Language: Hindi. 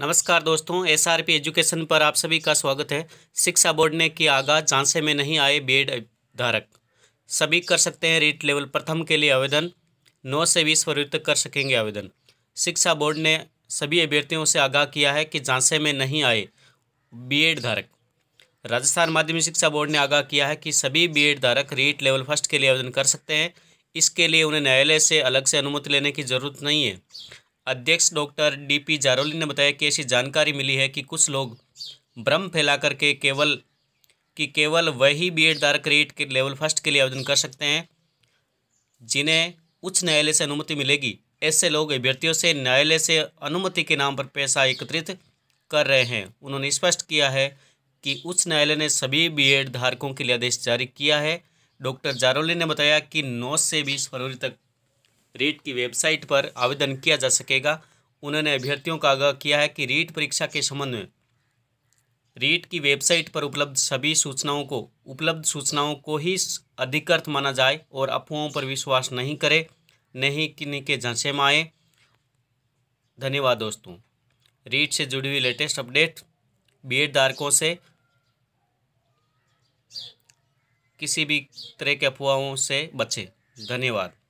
नमस्कार दोस्तों एस आर पी एजुकेशन पर आप सभी का स्वागत है शिक्षा बोर्ड ने किया आगाह झांसे में नहीं आए बेड धारक सभी कर सकते हैं रीट लेवल प्रथम के लिए आवेदन नौ से बीस फरवरी तक कर सकेंगे आवेदन शिक्षा बोर्ड ने सभी अभ्यर्थियों से आगाह किया है कि झांसे में नहीं आए बी धारक राजस्थान माध्यमिक शिक्षा बोर्ड ने आगाह किया है कि सभी बी धारक रीट लेवल फर्स्ट के लिए आवेदन कर सकते हैं इसके लिए उन्हें न्यायालय से अलग से अनुमति लेने की जरूरत नहीं है अध्यक्ष डॉक्टर डीपी जारोली ने बताया कि ऐसी जानकारी मिली है कि कुछ लोग भ्रम फैला करके केवल कि केवल वही बी धारक क्रेडिट के लेवल फर्स्ट के लिए आवेदन कर सकते हैं जिन्हें उच्च न्यायालय से अनुमति मिलेगी ऐसे लोग अभ्यर्थियों से न्यायालय से अनुमति के नाम पर पैसा एकत्रित कर रहे हैं उन्होंने स्पष्ट किया है कि उच्च न्यायालय ने सभी बी धारकों के लिए आदेश जारी किया है डॉक्टर जारोली ने बताया कि नौ से बीस फरवरी तक रीट की वेबसाइट पर आवेदन किया जा सकेगा उन्होंने अभ्यर्थियों का आगाह किया है कि रीट परीक्षा के संबंध में रीट की वेबसाइट पर उपलब्ध सभी सूचनाओं को उपलब्ध सूचनाओं को ही अधिकृत माना जाए और अफवाहों पर विश्वास नहीं करे नहीं किन्हीं के झांसे में आए धन्यवाद दोस्तों रीट से जुड़ी हुई लेटेस्ट अपडेट एड धारकों से किसी भी तरह के अफवाहों से बचें धन्यवाद